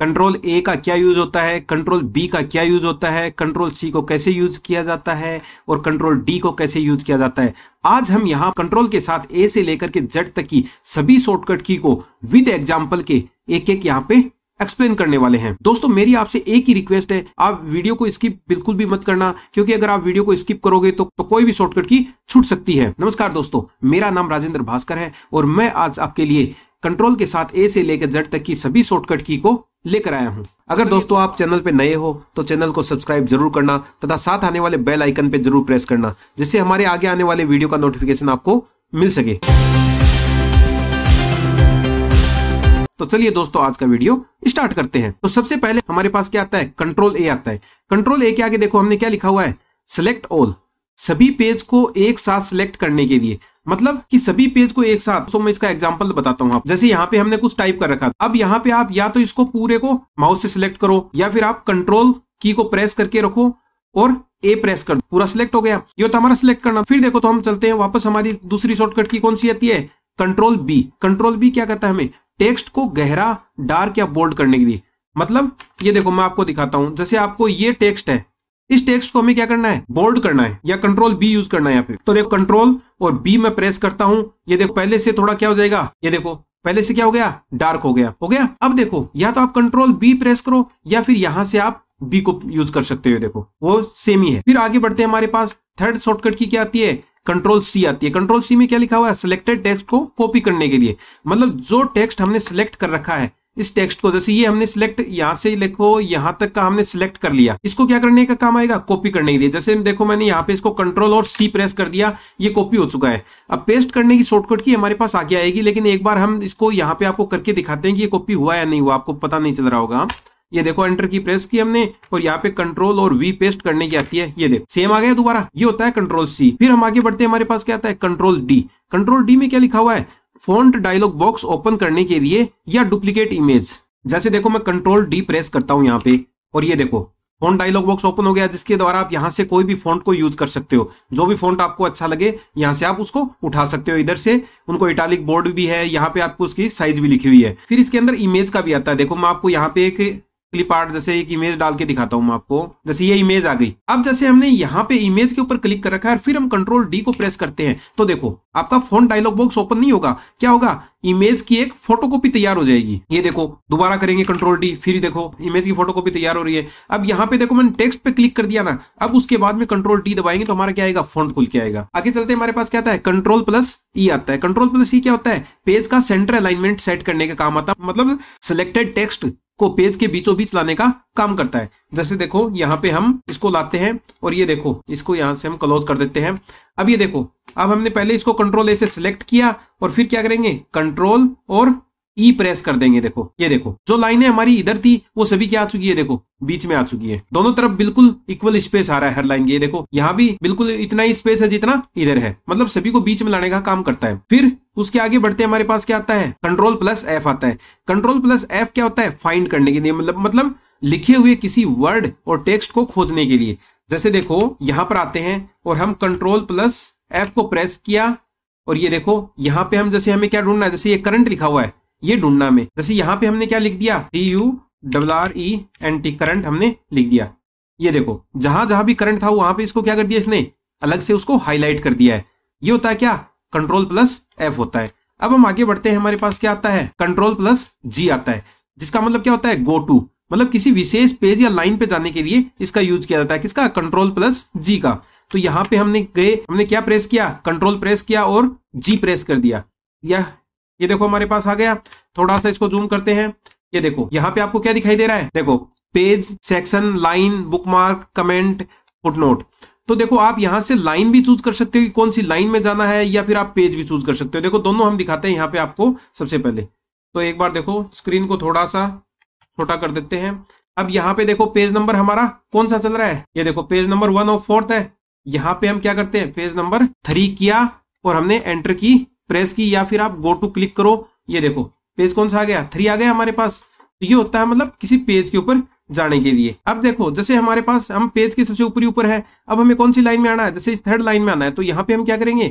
control ए का क्या use होता है कंट्रोल बी का क्या यूज होता है कंट्रोल सी को कैसे यूज किया जाता है और कंट्रोल डी को कैसे यूज किया जाता है आज हम यहाँ कंट्रोल के साथ ए से लेकर के जेड तक की सभी शॉर्टकट की को विद एग्जाम्पल के एक एक यहाँ पे एक्सप्लेन करने वाले हैं दोस्तों मेरी आपसे एक ही रिक्वेस्ट है आप वीडियो को स्किप बिल्कुल भी मत करना क्योंकि अगर आप वीडियो को स्किप करोगे तो, तो कोई भी शॉर्टकट की छूट सकती है नमस्कार दोस्तों मेरा नाम राजेंद्र भास्कर है और मैं आज आपके लिए कंट्रोल के साथ ए से लेकर जेड तक की सभी शॉर्टकट की को लेकर आया हूं अगर दोस्तों आप चैनल पे नए हो तो चैनल को सब्सक्राइब जरूर करना तथा साथ आने वाले बेल आइकन पे जरूर प्रेस करना जिससे हमारे आगे आने वाले वीडियो का नोटिफिकेशन आपको मिल सके तो चलिए दोस्तों आज का वीडियो स्टार्ट करते हैं तो सबसे पहले हमारे पास क्या आता है कंट्रोल ए आता है कंट्रोल ए के आगे देखो हमने क्या लिखा हुआ है सिलेक्ट ऑल सभी पेज को एक साथ सिलेक्ट करने के लिए मतलब कि सभी पेज को एक साथ तो मैं इसका एग्जांपल बताता हूँ आप जैसे यहाँ पे हमने कुछ टाइप कर रखा था अब यहाँ पे आप या तो इसको पूरे को माउस से सिलेक्ट करो या फिर आप कंट्रोल की को प्रेस करके रखो और ए प्रेस कर पूरा सिलेक्ट हो गया ये तो हमारा सिलेक्ट करना फिर देखो तो हम चलते हैं वापस हमारी दूसरी शॉर्टकट की कौन सी आती है कंट्रोल बी कंट्रोल बी क्या कहता है हमें टेक्स्ट को गहरा डार्क या बोल्ड करने के लिए मतलब ये देखो मैं आपको दिखाता हूं जैसे आपको ये टेक्स्ट है इस टेक्स्ट को हमें क्या करना है बोल्ड करना है या कंट्रोल बी यूज करना है यहाँ पे तो देखो कंट्रोल और बी में प्रेस करता हूं ये देखो पहले से थोड़ा क्या हो जाएगा ये देखो पहले से क्या हो गया डार्क हो गया हो गया अब देखो या तो आप कंट्रोल बी प्रेस करो या फिर यहां से आप बी को यूज कर सकते हो देखो वो सेम ही है फिर आगे बढ़ते हैं हमारे पास थर्ड शॉर्टकट की क्या आती है कंट्रोल सी आती है कंट्रोल सी में क्या लिखा हुआ है सिलेक्टेड टेक्स्ट को कॉपी करने के लिए मतलब जो टेक्स्ट हमने सिलेक्ट कर रखा है इस टेक्स्ट को जैसे ये हमने सिलेक्ट यहां से लिखो यहां तक का हमने सिलेक्ट कर लिया इसको क्या करने का काम आएगा कॉपी करने के लिए जैसे देखो मैंने यहाँ पे इसको कंट्रोल और सी प्रेस कर दिया ये कॉपी हो चुका है अब पेस्ट करने की शॉर्टकट की हमारे पास आगे आएगी लेकिन एक बार हम इसको यहाँ पे आपको करके दिखाते हैं कि ये कॉपी हुआ या नहीं हुआ आपको पता नहीं चल रहा होगा ये देखो एंटर की प्रेस की हमने और यहाँ पे कंट्रोल और वी पेस्ट करने की आती है ये देखो सेम आ गया दोबारा ये होता है कंट्रोल सी फिर हम आगे बढ़ते हैं हमारे पास क्या आता है कंट्रोल डी कंट्रोल डी में क्या लिखा हुआ है फ़ॉन्ट डायलॉग बॉक्स ओपन करने के लिए या डुप्लीकेट इमेज जैसे देखो मैं कंट्रोल डी प्रेस करता हूं यहाँ पे और ये देखो फोन डायलॉग बॉक्स ओपन हो गया जिसके द्वारा आप यहाँ से कोई भी फोन को यूज कर सकते हो जो भी फोन आपको अच्छा लगे यहाँ से आप उसको उठा सकते हो इधर से उनको इटालिक बोर्ड भी है यहाँ पे आपको उसकी साइज भी लिखी हुई है फिर इसके अंदर इमेज का भी आता है देखो मैं आपको यहाँ पे एक पार्ट जैसे एक इमेज डाल के दिखाता हूँ मैं आपको जैसे ये इमेज आ गई अब जैसे हमने यहाँ पे इमेज के ऊपर क्लिक कर रखा है फिर हम कंट्रोल डी को प्रेस करते हैं तो देखो आपका फोन डायलॉग बॉक्स ओपन नहीं होगा क्या होगा इमेज की एक फोटोकॉपी तैयार हो जाएगी ये देखो दोबारा करेंगे कंट्रोल डी फिर देखो इमेज की फोटोकॉपी तैयार हो रही है अब यहाँ पे देखो मैंने टेक्स्ट पे क्लिक कर दिया ना अब उसके बाद में कंट्रोल डी दबाएंगे तो हमारा क्या आएगा फोन खुल के आएगा आगे चलते हमारे पास क्या है कंट्रोल प्लस ई आता है कंट्रोल प्लस ई क्या होता है पेज का सेंटर अलाइनमेंट सेट करने का काम आता है मतलब सिलेक्टेड टेक्स्ट को पेज के बीचों बीच लाने का काम करता है जैसे देखो यहाँ पे हम इसको लाते हैं और ये देखो इसको यहाँ से हम क्लोज कर देते हैं अब ये देखो अब हमने पहले इसको कंट्रोल ए से सिलेक्ट किया और फिर क्या करेंगे कंट्रोल और ई e प्रेस कर देंगे देखो ये देखो जो लाइनें हमारी इधर थी वो सभी क्या आ चुकी है देखो बीच में आ चुकी है दोनों तरफ बिल्कुल इक्वल स्पेस आ रहा है हर लाइन के ये देखो यहाँ भी बिल्कुल इतना ही स्पेस है जितना इधर है मतलब सभी को बीच में लाने का काम करता है फिर उसके आगे बढ़ते हमारे पास क्या आता है कंट्रोल प्लस एफ आता है कंट्रोल प्लस एफ क्या होता है फाइंड करने के लिए मतलब मतलब लिखे हुए किसी वर्ड और टेक्स्ट को खोजने के लिए जैसे देखो यहां पर आते हैं और हम कंट्रोल प्लस एफ को प्रेस किया और ये देखो यहां पे हम जैसे हमें क्या ढूंढना है जैसे ये करंट लिखा हुआ है ये ढूंढना में जैसे यहाँ पे हमने क्या लिख दिया T U double R E N T current हमने लिख दिया ये देखो जहां जहां भी करंट था वहां पे इसको क्या कर दिया इसने अलग से उसको हाईलाइट कर दिया है ये होता है क्या कंट्रोल प्लस एफ होता है अब हम आगे बढ़ते हैं हमारे पास क्या आता है कंट्रोल प्लस जी आता है जिसका मतलब क्या होता है गो टू मतलब किसी विशेष पेज या लाइन पे जाने के लिए इसका यूज किया जाता है किसका कंट्रोल प्लस जी का तो यहाँ पे हमने गए हमने क्या प्रेस किया कंट्रोल प्रेस किया और जी प्रेस कर दिया या ये देखो हमारे पास आ गया थोड़ा सा इसको जूम करते हैं ये देखो यहाँ पे आपको क्या दिखाई दे रहा है देखो page section line bookmark comment footnote तो देखो आप यहां से लाइन भी चूज कर सकते हो कि कौन सी लाइन में जाना है या फिर आप पेज भी चूज कर सकते हो देखो दोनों हम दिखाते हैं यहाँ पे आपको सबसे पहले तो एक बार देखो स्क्रीन को थोड़ा सा छोटा कर देते हैं अब यहाँ पे देखो पेज नंबर हमारा कौन सा चल रहा है ये देखो पेज नंबर वन और फोर्थ है यहाँ पे हम क्या करते हैं पेज नंबर थ्री किया और हमने एंटर की प्रेस की या फिर आप गो टू क्लिक करो ये देखो पेज कौन सा आ गया थ्री आ गया हमारे पास तो ये होता है मतलब किसी पेज के ऊपर जाने के लिए अब देखो जैसे हमारे पास हम पेज के सबसे ऊपरी ऊपर है अब हमें कौन सी लाइन में आना है जैसे इस थर्ड लाइन में आना है तो यहाँ पे हम क्या करेंगे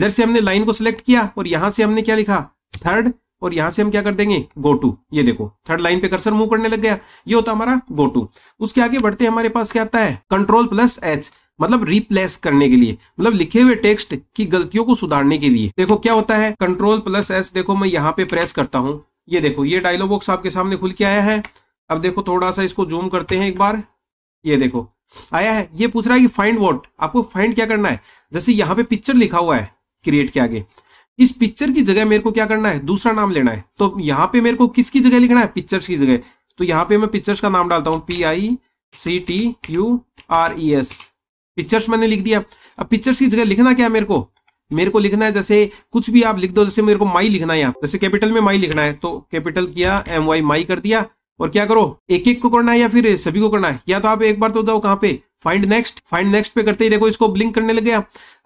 इधर से हमने लाइन को सिलेक्ट किया और यहां से हमने क्या लिखा थर्ड और यहां से हम क्या कर देंगे गो टू ये देखो थर्ड लाइन पे कर्सर मूव करने लग गया ये होता हमारा गो टू उसके आगे बढ़ते हमारे पास क्या आता है कंट्रोल प्लस एच मतलब रिप्लेस करने के लिए मतलब लिखे हुए टेक्स्ट की गलतियों को सुधारने के लिए देखो क्या होता है कंट्रोल प्लस एस देखो मैं यहाँ पे प्रेस करता हूँ ये देखो ये डायलॉग बॉक्स आपके सामने खुल के आया है अब देखो थोड़ा सा इसको जूम करते हैं एक बार ये देखो आया है ये पूछ रहा है कि फाइंड वॉट आपको फाइंड क्या करना है जैसे यहाँ पे पिक्चर लिखा हुआ है क्रिएट के आगे इस पिक्चर की जगह मेरे को क्या करना है दूसरा नाम लेना है तो यहाँ पे मेरे को किसकी जगह लिखना है पिक्चर्स की जगह तो यहाँ पे मैं पिक्चर्स का नाम डालता हूँ P I C T U R E S pictures मैंने लिख दिया अब पिक्चर्स की जगह लिखना क्या है मेरे को मेरे को लिखना है जैसे कुछ भी आप लिख दो जैसे मेरे को माई लिखना है यहाँ जैसे कैपिटल में माई लिखना है तो कैपिटल किया एम वाई माई कर दिया और क्या करो एक एक को करना है या फिर सभी को करना है या तो आप एक बार तो जाओ कहाँ पे फाइंड नेक्स्ट फाइंड नेक्स्ट पे करते ही देखो इसको ब्लिंक करने लग गया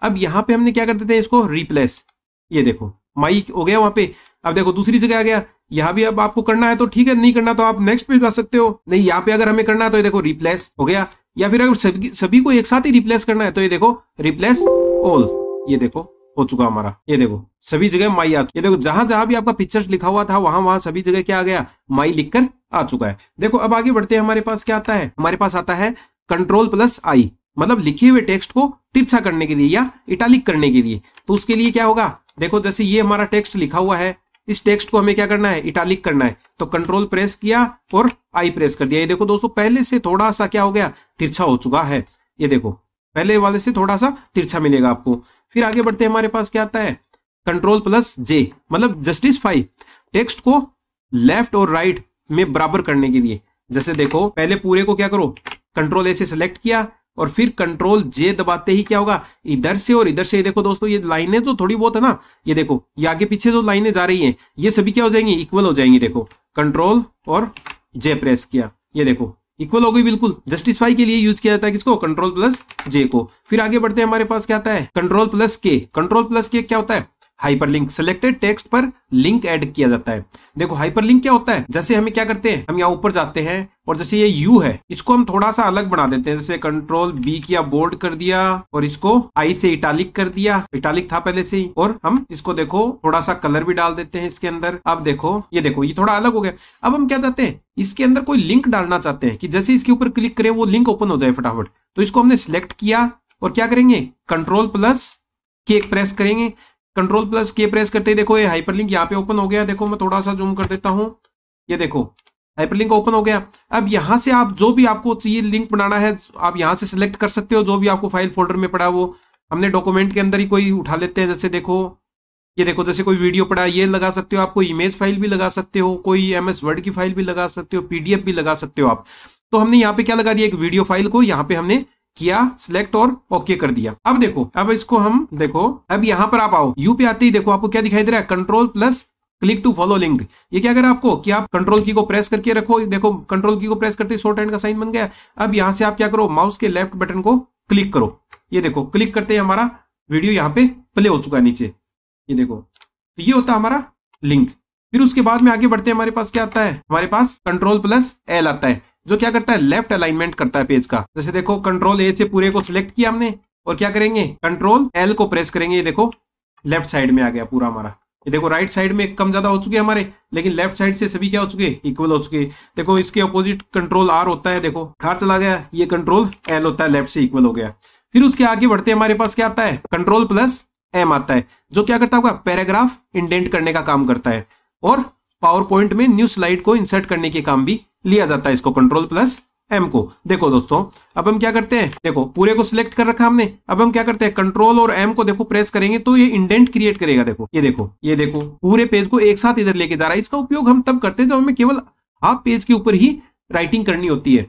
अब यहाँ पे हमने क्या करते थे इसको रिप्लेस ये देखो माई हो गया वहां पे अब देखो दूसरी जगह आ गया यहाँ भी अब आपको करना है तो ठीक है नहीं करना तो आप नेक्स्ट पे जा सकते हो नहीं यहाँ पे अगर हमें करना है तो ये देखो रिप्लेस हो गया या फिर अगर सभी, सभी को एक साथ ही रिप्लेस करना है तो ये देखो रिप्लेस ऑल ये देखो हो चुका हमारा ये देखो सभी जगह माई आ ये देखो जहां जहां भी आपका पिक्चर्स लिखा हुआ था वहां वहां सभी जगह क्या आ गया माई लिखकर आ चुका है देखो अब आगे बढ़ते हैं हमारे पास क्या आता है हमारे पास आता है कंट्रोल प्लस आई मतलब लिखे हुए टेक्स्ट को तिरछा करने के लिए या इटालिक करने के लिए तो उसके लिए क्या होगा देखो जैसे ये हमारा टेक्स्ट लिखा हुआ है इस टेक्स्ट को हमें क्या करना है इटालिक करना है तो कंट्रोल प्रेस किया और आई प्रेस कर दिया ये देखो दोस्तों पहले से थोड़ा सा क्या हो गया तिरछा हो चुका है ये देखो पहले वाले से थोड़ा सा तिरछा मिलेगा आपको फिर आगे बढ़ते हमारे पास क्या आता है कंट्रोल प्लस जे मतलब जस्टिस फाइव टेक्स्ट को लेफ्ट और राइट में बराबर करने के लिए जैसे देखो पहले पूरे को क्या करो कंट्रोल ए से सिलेक्ट किया और फिर कंट्रोल जे दबाते ही क्या होगा इधर से और इधर से ये देखो दोस्तों ये लाइनें तो थोड़ी बहुत है ना ये देखो ये आगे पीछे जो लाइनें जा रही हैं ये सभी क्या हो जाएंगी इक्वल हो जाएंगी देखो कंट्रोल और जे प्रेस किया ये देखो इक्वल हो गई बिल्कुल जस्टिफाई के लिए यूज किया जाता है किसको कंट्रोल प्लस जे को फिर आगे बढ़ते हैं हमारे पास क्या आता है control plus K control plus K क्या होता है हाइपरलिंक सिलेक्टेड टेक्स्ट पर लिंक ऐड किया जाता है देखो हाइपरलिंक क्या होता है जैसे हमें क्या करते हैं हम यहाँ ऊपर जाते हैं और जैसे ये यू है इसको हम थोड़ा सा अलग बना देते हैं जैसे कंट्रोल बी किया बोल्ड कर दिया और इसको आई से इटालिक कर दिया इटालिक था पहले से ही और हम इसको देखो थोड़ा सा कलर भी डाल देते हैं इसके अंदर अब देखो ये देखो ये थोड़ा अलग हो गया अब हम क्या चाहते हैं इसके अंदर कोई लिंक डालना चाहते हैं कि जैसे इसके ऊपर क्लिक करें वो लिंक ओपन हो जाए फटाफट तो इसको हमने सिलेक्ट किया और क्या करेंगे कंट्रोल प्लस केक प्रेस करेंगे कंट्रोल प्लस के प्रेस करते ही देखो ये हाइपर लिंक यहाँ पे ओपन हो गया देखो मैं थोड़ा सा जूम कर देता हूँ ये देखो हाइपर लिंक ओपन हो गया अब यहाँ से आप जो भी आपको चाहिए लिंक बनाना है आप यहाँ से सिलेक्ट कर सकते हो जो भी आपको फाइल फोल्डर में पड़ा वो हमने डॉक्यूमेंट के अंदर ही कोई उठा लेते हैं जैसे देखो ये देखो जैसे कोई वीडियो पड़ा ये लगा सकते हो आप कोई इमेज फाइल भी लगा सकते हो कोई एम एस वर्ड की फाइल भी लगा सकते हो पीडीएफ भी लगा सकते हो आप तो हमने यहाँ पे क्या लगा दिया एक वीडियो फाइल को यहाँ पे हमने किया सिलेक्ट और ओके कर दिया अब देखो अब इसको हम देखो अब यहां पर आप आओ यू पे आते ही देखो आपको क्या दिखाई दे रहा है control plus click to follow link ये क्या कर आपको कि आप कंट्रोल की को प्रेस करके रखो देखो कंट्रोल की को प्रेस करते शॉर्ट हैंड का साइन बन गया अब यहां से आप क्या करो माउस के लेफ्ट बटन को क्लिक करो ये देखो क्लिक करते ही हमारा वीडियो यहाँ पे प्ले हो चुका है नीचे ये देखो तो ये होता हमारा लिंक फिर उसके बाद में आगे बढ़ते हैं हमारे पास क्या आता है हमारे पास कंट्रोल प्लस एल आता है जो क्या करता है लेफ्ट अलाइनमेंट करता है पेज का जैसे देखो कंट्रोल ए से पूरे को सिलेक्ट किया हमने और क्या करेंगे कंट्रोल एल को प्रेस करेंगे ये देखो लेफ्ट साइड में आ गया पूरा हमारा ये देखो राइट साइड में कम ज्यादा हो चुके हमारे लेकिन लेफ्ट साइड से सभी क्या हो चुके इक्वल हो चुके देखो इसके अपोजिट कंट्रोल आर होता है देखो हार चला गया ये कंट्रोल एल होता है लेफ्ट से इक्वल हो गया फिर उसके आगे बढ़ते हमारे पास क्या आता है कंट्रोल प्लस एम आता है जो क्या करता है आपका पैराग्राफ इंडेंट करने का काम करता है और पावर पॉइंट में न्यू स्लाइड को इंसर्ट करने के काम भी लिया जाता है इसको कंट्रोल प्लस एम को देखो दोस्तों अब हम क्या करते हैं देखो पूरे को सिलेक्ट कर रखा हमने अब हम क्या करते हैं कंट्रोल और एम को देखो प्रेस करेंगे तो ये इंडेंट क्रिएट करेगा देखो ये देखो ये देखो पूरे पेज को एक साथ इधर लेके जा रहा है इसका उपयोग हम तब करते हैं जब हमें केवल हाफ पेज के ऊपर ही राइटिंग करनी होती है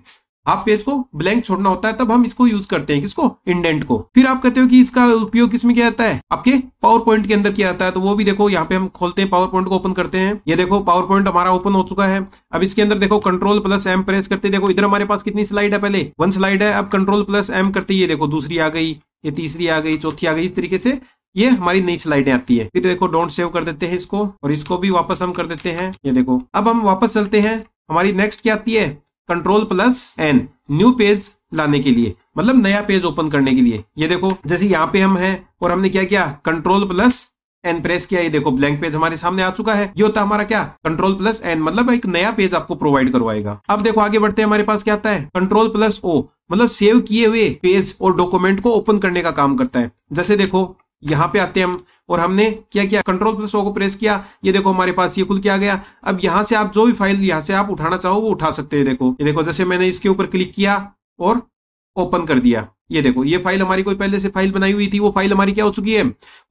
आप पेज को ब्लैंक छोड़ना होता है तब हम इसको यूज करते हैं किसको इंडेंट को फिर आप कहते हो कि इसका उपयोग किसमें किया जाता है आपके पावर पॉइंट के अंदर किया जाता है तो वो भी देखो यहाँ पे हम खोलते हैं पावर पॉइंट को ओपन करते हैं ये देखो पावर पॉइंट हमारा ओपन हो चुका है अब इसके अंदर देखो कंट्रोल प्लस एम प्रेस करते देखो इधर हमारे पास कितनी स्लाइड है पहले वन स्लाइड है अब कंट्रोल प्लस एम करते ये देखो दूसरी आ गई ये तीसरी आ गई चौथी आ गई इस तरीके से ये हमारी नई स्लाइडें आती है फिर देखो डोंट सेव कर देते हैं इसको और इसको भी वापस हम कर देते हैं ये देखो अब हम वापस चलते हैं हमारी नेक्स्ट क्या आती है control plus N new page लाने के लिए मतलब नया पेज ओपन करने के लिए ये देखो जैसे यहाँ पे हम हैं और हमने क्या किया कंट्रोल प्लस एन प्रेस किया ये देखो ब्लैंक पेज हमारे सामने आ चुका है ये होता है हमारा क्या कंट्रोल प्लस एन मतलब एक नया पेज आपको प्रोवाइड करवाएगा अब देखो आगे बढ़ते हैं हमारे पास क्या आता है कंट्रोल प्लस ओ मतलब सेव किए हुए पेज और डॉक्यूमेंट को ओपन करने का काम करता है जैसे देखो यहाँ पे आते हैं हम और हमने क्या किया कंट्रोल प्लस ओ को प्रेस किया ये देखो हमारे पास ये खुल के आ गया अब यहां से आप जो भी फाइल यहां से आप उठाना चाहो वो उठा सकते हैं देखो ये देखो जैसे मैंने इसके ऊपर क्लिक किया और ओपन कर दिया ये देखो ये फाइल हमारी कोई पहले से फाइल बनाई हुई थी वो फाइल हमारी क्या हो चुकी है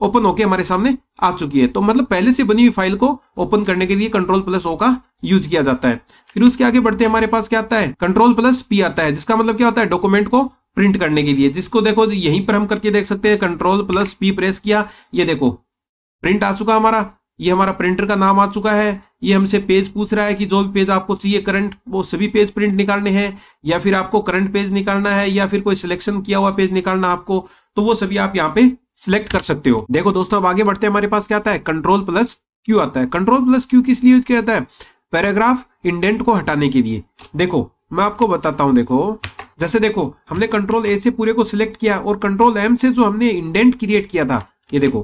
ओपन होके हमारे सामने आ चुकी है तो मतलब पहले से बनी हुई फाइल को ओपन करने के लिए कंट्रोल प्लस ओ का यूज किया जाता है फिर उसके आगे बढ़ते हमारे पास क्या आता है कंट्रोल प्लस पी आता है जिसका मतलब क्या होता है डॉक्यूमेंट को प्रिंट करने के लिए जिसको देखो तो यहीं पर हम करके देख सकते हैं कंट्रोल प्लस पी प्रेस किया ये देखो प्रिंट आ चुका हमारा ये हमारा प्रिंटर का नाम आ चुका है ये हमसे पेज पूछ रहा है कि जो भी पेज आपको चाहिए करंट वो सभी पेज प्रिंट निकालने हैं या फिर आपको करंट पेज निकालना है या फिर कोई सिलेक्शन किया हुआ पेज निकालना आपको तो वो सभी आप यहाँ पे सिलेक्ट कर सकते हो देखो दोस्तों अब आगे बढ़ते हैं हमारे पास क्या आता है कंट्रोल प्लस क्यू आता है कंट्रोल प्लस क्यू किस लिए यूज किया जाता है पैराग्राफ इंडेंट को हटाने के लिए देखो मैं आपको बताता हूं देखो जैसे देखो हमने कंट्रोल ए से पूरे को सिलेक्ट किया और कंट्रोल एम से जो हमने इंडेंट क्रिएट किया था ये देखो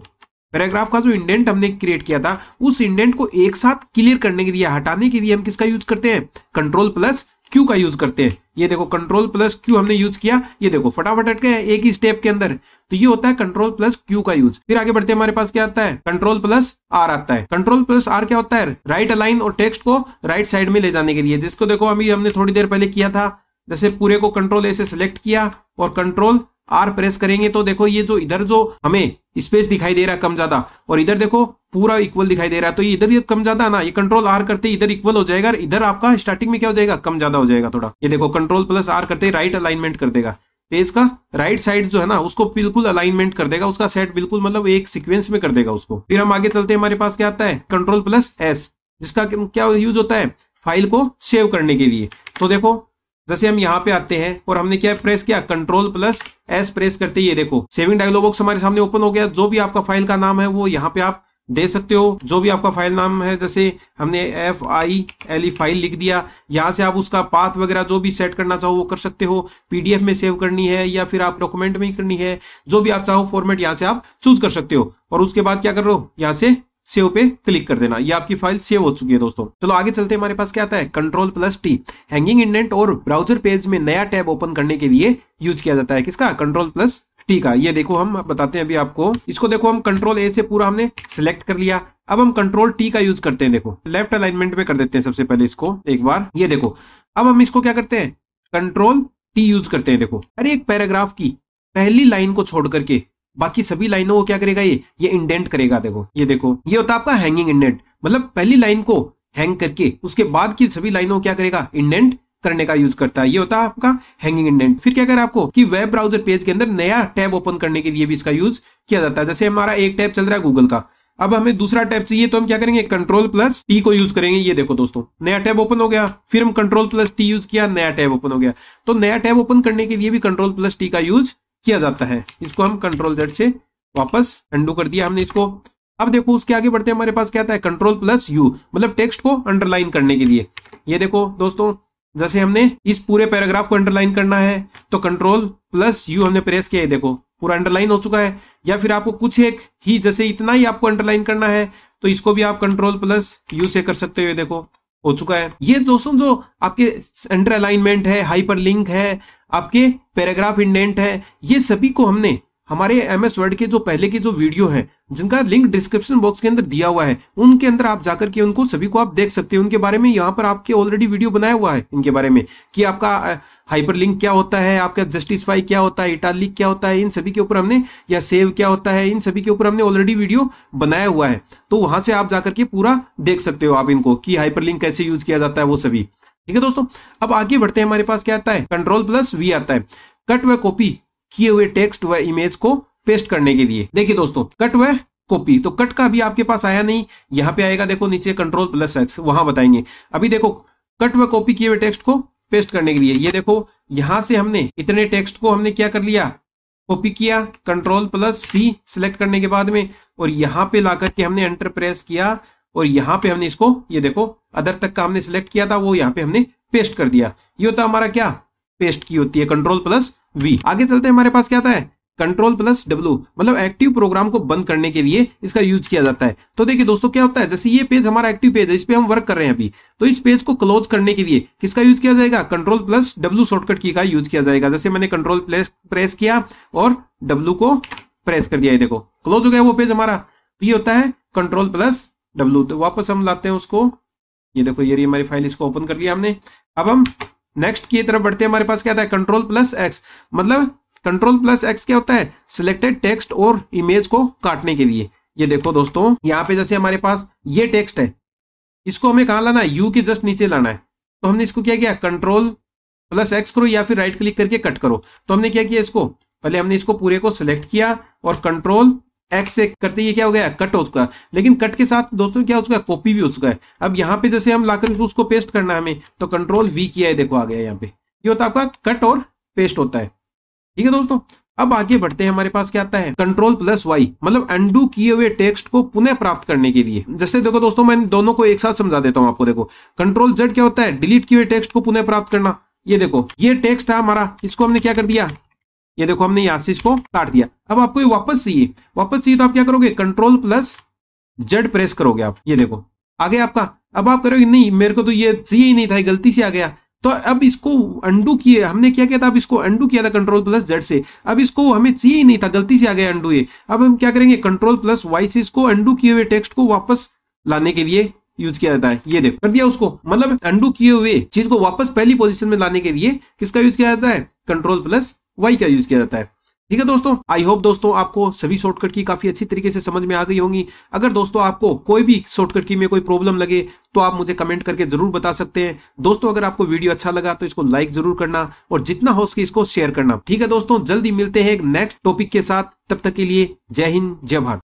पैराग्राफ का जो इंडेंट हमने क्रिएट किया था उस इंडेंट को एक साथ क्लियर करने के लिए हटाने के लिए हम किसका यूज करते हैं कंट्रोल प्लस क्यू का यूज करते हैं ये देखो कंट्रोल प्लस क्यू हमने यूज किया ये देखो फटाफट अटके है एक ही स्टेप के अंदर तो ये होता है कंट्रोल प्लस क्यू का यूज फिर आगे बढ़ते हमारे पास क्या आता है कंट्रोल प्लस आर आता है कंट्रोल प्लस आर क्या होता है राइट अलाइन और टेक्स्ट को राइट साइड में ले जाने के लिए जिसको देखो अभी हमने थोड़ी देर पहले किया था जैसे पूरे को कंट्रोल ए से सिलेक्ट किया और कंट्रोल आर प्रेस करेंगे तो देखो ये जो इधर जो हमें स्पेस दिखाई दे रहा कम ज्यादा और इधर देखो पूरा इक्वल दिखाई दे रहा तो इधर ये कम ज्यादा ना ये कंट्रोल आर करते इधर इक्वल हो जाएगा इधर आपका स्टार्टिंग में क्या हो जाएगा कम ज्यादा हो जाएगा थोड़ा ये देखो कंट्रोल प्लस आर करते राइट अलाइनमेंट कर देगा पेज का राइट साइड जो है ना उसको बिल्कुल अलाइनमेंट कर देगा उसका सेट बिल्कुल मतलब एक सिक्वेंस में कर देगा उसको फिर हम आगे चलते हैं हमारे पास क्या आता है कंट्रोल प्लस एस जिसका क्या यूज होता है फाइल को सेव करने के लिए तो देखो जैसे हम यहाँ पे आते हैं और हमने क्या प्रेस किया कंट्रोल प्लस एस प्रेस करते ये देखो सेविंग डायलॉग बॉक्स हमारे सामने ओपन हो गया जो भी आपका फाइल का नाम है वो यहाँ पे आप दे सकते हो जो भी आपका फाइल नाम है जैसे हमने F I L E file लिख दिया यहाँ से आप उसका पाथ वगैरह जो भी सेट करना चाहो वो कर सकते हो पीडीएफ में सेव करनी है या फिर आप डॉक्यूमेंट में ही करनी है जो भी आप चाहो फॉर्मेट यहाँ से आप चूज कर सकते हो और उसके बाद क्या कर रहे हो यहाँ से सेव पे क्लिक कर देना ये आपकी फाइल सेव हो चुकी है दोस्तों चलो आगे चलते हमारे पास क्या आता है control plus T hanging indent और ब्राउजर पेज में नया टैब ओपन करने के लिए यूज किया जाता है किसका कंट्रोल प्लस टी का ये देखो हम बताते हैं अभी आपको इसको देखो हम कंट्रोल ए से पूरा हमने सिलेक्ट कर लिया अब हम कंट्रोल टी का यूज करते हैं देखो लेफ्ट अलाइनमेंट में कर देते हैं सबसे पहले इसको एक बार ये देखो अब हम इसको क्या करते हैं कंट्रोल टी यूज करते हैं देखो अरे एक पैराग्राफ की पहली लाइन को छोड़ करके बाकी सभी लाइनों को क्या करेगा ये ये इंडेंट करेगा देखो ये देखो ये होता है आपका हैंगिंग इंडेंट मतलब पहली लाइन को हैंग करके उसके बाद की सभी लाइनों को क्या करेगा इंडेंट करने का यूज करता है ये होता है आपका हैंगिंग इंडेंट फिर क्या करें आपको कि वेब ब्राउजर पेज के अंदर नया टैब ओपन करने के लिए भी इसका यूज किया जाता है जैसे हमारा एक टैब चल रहा है गूगल का अब हमें दूसरा टैब चाहिए तो हम क्या करेंगे कंट्रोल प्लस टी को यूज करेंगे ये देखो दोस्तों नया टैब ओपन हो गया फिर हम कंट्रोल प्लस टी यूज किया नया टैब ओपन हो गया तो नया टैब ओपन करने के लिए भी कंट्रोल प्लस टी का यूज किया जाता है इसको हम कंट्रोल जेड से वापस अंडू कर दिया हमने इसको अब देखो उसके आगे बढ़ते हैं हमारे पास क्या आता है कंट्रोल प्लस यू मतलब टेक्स्ट को अंडरलाइन करने के लिए ये देखो दोस्तों जैसे हमने इस पूरे पैराग्राफ को अंडरलाइन करना है तो कंट्रोल प्लस यू हमने प्रेस किया है देखो पूरा अंडरलाइन हो चुका है या फिर आपको कुछ एक ही जैसे इतना ही आपको अंडरलाइन करना है तो इसको भी आप कंट्रोल प्लस यू से कर सकते हो देखो हो चुका है ये दोस्तों जो आपके अंडर अलाइनमेंट है हाइपर लिंक है आपके पैराग्राफ इंडेंट है ये सभी को हमने हमारे एम एस वर्ड के जो पहले के जो वीडियो है जिनका लिंक डिस्क्रिप्शन बॉक्स के अंदर दिया हुआ है उनके अंदर आप जाकर के उनको सभी को आप देख सकते हैं उनके बारे में यहाँ पर आपके ऑलरेडी वीडियो बनाया हुआ है इनके बारे में कि आपका हाइपर लिंक क्या होता है आपका जस्टिसफाई क्या होता है इटालिक क्या होता है इन सभी के ऊपर हमने या सेव क्या होता है इन सभी के ऊपर हमने ऑलरेडी वीडियो बनाया हुआ है तो वहां से आप जाकर के पूरा देख सकते हो आप इनको कि हाइपर लिंक कैसे यूज किया जाता है वो सभी ठीक है दोस्तों अब आगे बढ़ते हैं हमारे पास क्या आता है कंट्रोल प्लस वी आता है कट व कॉपी किए हुए टेक्स्ट व इमेज को पेस्ट करने के लिए देखिए दोस्तों कट व कॉपी तो कट का अभी आपके पास आया नहीं यहाँ पे आएगा देखो नीचे कंट्रोल प्लस एक्स वहां बताएंगे अभी देखो कट व कॉपी किए हुए टेक्स्ट को पेस्ट करने के लिए ये देखो यहां से हमने इतने टेक्स्ट को हमने क्या कर लिया कॉपी किया कंट्रोल प्लस सी सिलेक्ट करने के बाद में और यहां पे लाकर के हमने एंटर प्रेस किया और यहाँ पे हमने इसको ये देखो अदर तक का हमने सिलेक्ट किया था वो यहाँ पे हमने पेस्ट कर दिया ये होता हमारा क्या पेस्ट की होती है कंट्रोल प्लस वी आगे चलते हमारे पास क्या आता है कंट्रोल प्लस डब्ल्यू मतलब एक्टिव प्रोग्राम को बंद करने के लिए इसका यूज किया जाता है तो देखिए दोस्तों क्या होता है जैसे ये पेज हमारा एक्टिव पेज है इस पे हम वर्क कर रहे हैं अभी तो इस पेज को क्लोज करने के लिए किसका यूज किया जाएगा कंट्रोल प्लस डब्ल्यू शॉर्टकट की का यूज किया जाएगा जैसे मैंने कंट्रोल प्लस प्रेस किया और डब्ल्यू को प्रेस कर दिया है देखो क्लोज हो गया वो पेज हमारा तो ये होता है कंट्रोल प्लस डब्ल्यू तो वापस हम लाते हैं उसको ये देखो ये हमारी फाइल इसको ओपन कर लिया हमने अब हम नेक्स्ट की तरफ बढ़ते हैं हमारे पास क्या था कंट्रोल प्लस एक्स मतलब कंट्रोल प्लस एक्स क्या होता है सिलेक्टेड टेक्स्ट और इमेज को काटने के लिए ये देखो दोस्तों यहाँ पे जैसे हमारे पास ये टेक्स्ट है इसको हमें कहा लाना है यू के जस्ट नीचे लाना है तो हमने इसको क्या किया कंट्रोल प्लस एक्स करो या फिर राइट क्लिक करके कट करो तो हमने क्या किया इसको पहले हमने इसको पूरे को सिलेक्ट किया और कंट्रोल एक्स से करते ये क्या हो गया कट हो चुका है लेकिन कट के साथ दोस्तों क्या हो चुका है कॉपी भी हो चुका है अब यहाँ पे जैसे हम लाकर उसको पेस्ट करना है हमें तो कंट्रोल वी किया है देखो आ गया यहाँ पे ये होता है आपका कट और पेस्ट होता है ठीक है दोस्तों अब आगे बढ़ते हैं हमारे पास क्या आता है कंट्रोल प्लस वाई मतलब अंडू किए हुए टेक्स्ट को पुनः प्राप्त करने के लिए जैसे देखो दोस्तों मैं दोनों को एक साथ समझा देता हूं आपको देखो कंट्रोल जेड क्या होता है डिलीट किए हुए टेक्स्ट को पुनः प्राप्त करना ये देखो ये टेक्स्ट है हमारा इसको हमने क्या कर दिया ये देखो हमने यहां से इसको काट दिया अब आपको ये वापस चाहिए वापस चाहिए तो आप क्या करोगे कंट्रोल प्लस जेड प्रेस करोगे आप ये देखो आ गया आपका अब आप करोगे नहीं मेरे को तो ये चाहिए ही नहीं था गलती से आ गया तो अब इसको अंडू किए हमने क्या किया था अब इसको अंडू किया था कंट्रोल प्लस जेड से अब इसको हमें चाहिए ही नहीं था गलती से आ गया अंडू ये अब हम क्या करेंगे कंट्रोल प्लस वाई से इसको अंडू किए हुए टेक्स्ट को वापस लाने के लिए यूज किया जाता है ये देखो कर दिया उसको मतलब अंडू किए हुए चीज को वापस पहली पोजिशन में लाने के लिए किसका यूज किया जाता है कंट्रोल प्लस वाई का यूज किया जाता है ठीक है दोस्तों आई होप दोस्तों आपको सभी शॉर्टकट की काफी अच्छी तरीके से समझ में आ गई होंगी अगर दोस्तों आपको कोई भी शॉर्टकट की में कोई प्रॉब्लम लगे तो आप मुझे कमेंट करके जरूर बता सकते हैं दोस्तों अगर आपको वीडियो अच्छा लगा तो इसको लाइक जरूर करना और जितना हो सके इसको शेयर करना ठीक है दोस्तों जल्दी मिलते हैं नेक्स्ट टॉपिक के साथ तब तक के लिए जय हिंद जय भारत